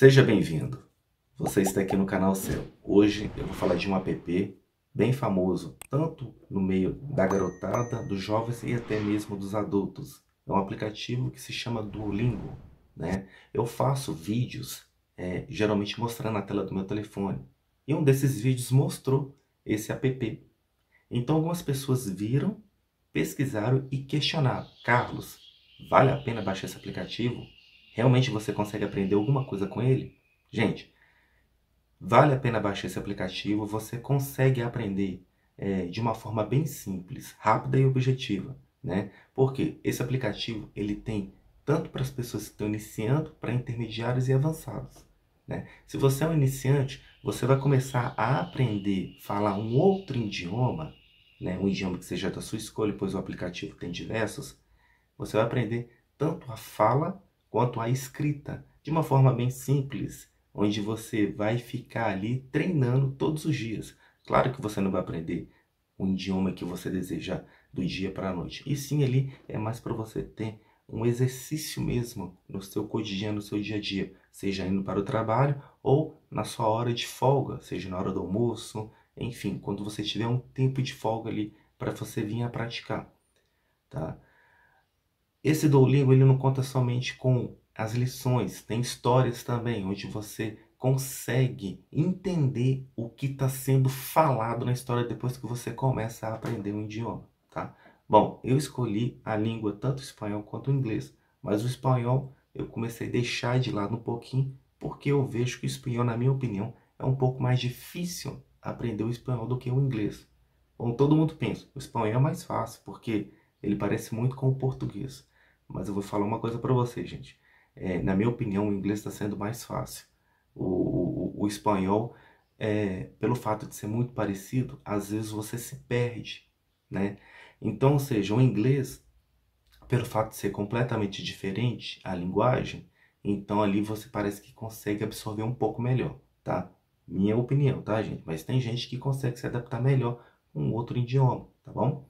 Seja bem-vindo. Você está aqui no canal seu. Hoje eu vou falar de um app bem famoso, tanto no meio da garotada, dos jovens e até mesmo dos adultos. É um aplicativo que se chama Duolingo, né? Eu faço vídeos é, geralmente mostrando na tela do meu telefone. E um desses vídeos mostrou esse app. Então algumas pessoas viram, pesquisaram e questionaram: Carlos, vale a pena baixar esse aplicativo? realmente você consegue aprender alguma coisa com ele? Gente, vale a pena baixar esse aplicativo, você consegue aprender é, de uma forma bem simples, rápida e objetiva, né? Porque esse aplicativo ele tem tanto para as pessoas que estão iniciando, para intermediários e avançados. Né? Se você é um iniciante, você vai começar a aprender a falar um outro idioma, né? um idioma que seja da sua escolha, pois o aplicativo tem diversos. Você vai aprender tanto a fala quanto à escrita, de uma forma bem simples, onde você vai ficar ali treinando todos os dias. Claro que você não vai aprender o idioma que você desejar do dia para a noite. E sim, ali é mais para você ter um exercício mesmo no seu cotidiano, no seu dia a dia, seja indo para o trabalho ou na sua hora de folga, seja na hora do almoço, enfim, quando você tiver um tempo de folga ali para você vir a praticar, tá? Esse Duolingo ele não conta somente com as lições, tem histórias também, onde você consegue entender o que está sendo falado na história depois que você começa a aprender um idioma, tá? Bom, eu escolhi a língua tanto espanhol quanto inglês, mas o espanhol eu comecei a deixar de lado um pouquinho, porque eu vejo que o espanhol, na minha opinião, é um pouco mais difícil aprender o espanhol do que o inglês. Bom, todo mundo pensa, o espanhol é mais fácil, porque ele parece muito com o português. Mas eu vou falar uma coisa para vocês, gente. É, na minha opinião, o inglês está sendo mais fácil. O, o, o espanhol, é, pelo fato de ser muito parecido, às vezes você se perde, né? Então, ou seja, o inglês, pelo fato de ser completamente diferente a linguagem, então ali você parece que consegue absorver um pouco melhor, tá? Minha opinião, tá, gente? Mas tem gente que consegue se adaptar melhor com outro idioma, tá bom?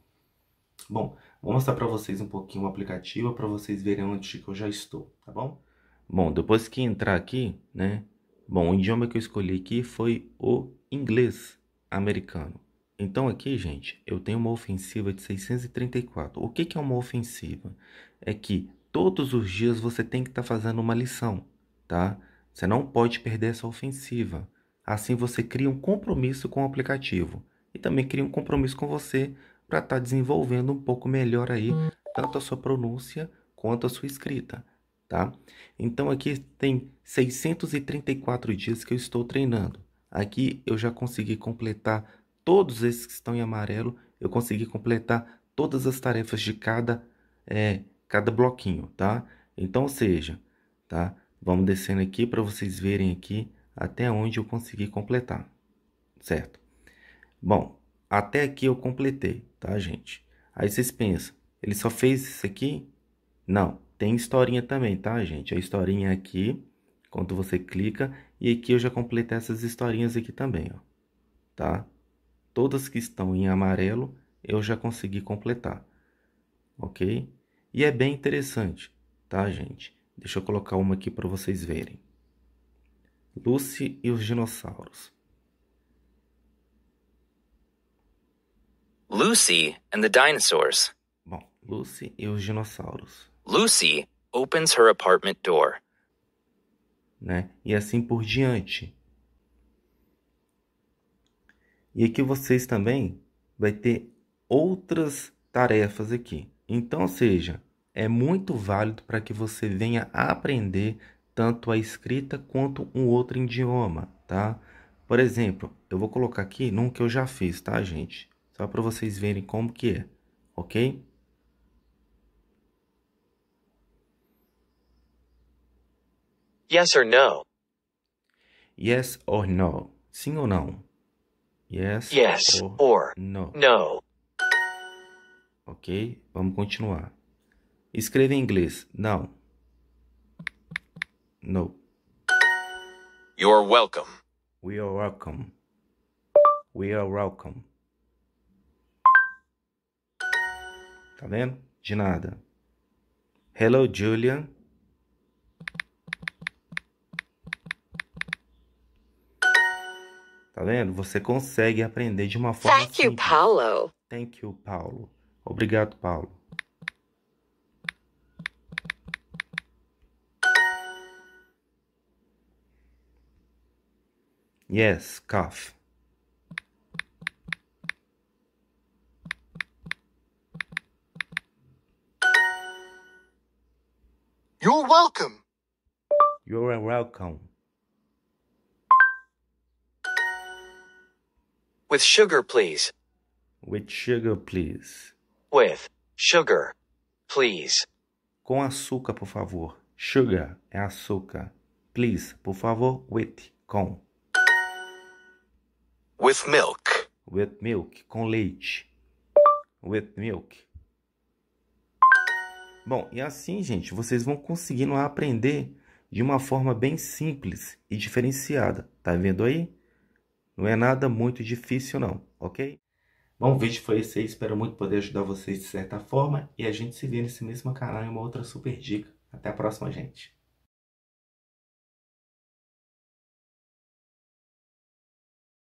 Bom, vou mostrar para vocês um pouquinho o aplicativo para vocês verem onde que eu já estou, tá bom? Bom, depois que entrar aqui, né? Bom, o idioma que eu escolhi aqui foi o inglês americano. Então aqui, gente, eu tenho uma ofensiva de 634. O que, que é uma ofensiva? É que todos os dias você tem que estar tá fazendo uma lição, tá? Você não pode perder essa ofensiva. Assim você cria um compromisso com o aplicativo e também cria um compromisso com você para estar tá desenvolvendo um pouco melhor aí tanto a sua pronúncia quanto a sua escrita, tá? Então aqui tem 634 dias que eu estou treinando. Aqui eu já consegui completar todos esses que estão em amarelo, eu consegui completar todas as tarefas de cada é, cada bloquinho, tá? Então, ou seja, tá? Vamos descendo aqui para vocês verem aqui até onde eu consegui completar, certo? Bom, até aqui eu completei tá, gente? Aí vocês pensam, ele só fez isso aqui? Não, tem historinha também, tá, gente? A historinha é aqui, quando você clica, e aqui eu já completei essas historinhas aqui também, ó, tá? Todas que estão em amarelo, eu já consegui completar, ok? E é bem interessante, tá, gente? Deixa eu colocar uma aqui para vocês verem. Lucy e os dinossauros. Lucy and the Dinosaurs. Bom, Lucy e os dinossauros. Lucy opens her apartment door. Né? E assim por diante. E aqui vocês também vai ter outras tarefas aqui. Então, seja, é muito válido para que você venha aprender tanto a escrita quanto um outro idioma, tá? Por exemplo, eu vou colocar aqui num que eu já fiz, tá, gente? Só para vocês verem como que é, ok? Yes or no? Yes or no? Sim ou não? Yes, yes or, or no. no. Ok, vamos continuar. Escreva em inglês. Não. No. You're welcome. We are welcome. We are welcome. Tá vendo? De nada. Hello, Julian. Tá vendo? Você consegue aprender de uma forma Thank simples. you, Paulo. Thank you, Paulo. Obrigado, Paulo. Yes, cough. welcome. You're welcome. With sugar, please. With sugar, please. With sugar, please. Com açúcar, por favor. Sugar é açúcar. Please, por favor, with, com. With milk. With milk, com leite. With milk. Bom, e assim, gente, vocês vão conseguindo aprender de uma forma bem simples e diferenciada. Tá vendo aí? Não é nada muito difícil não, ok? Bom, o vídeo foi esse aí. Espero muito poder ajudar vocês de certa forma. E a gente se vê nesse mesmo canal em uma outra super dica. Até a próxima, gente.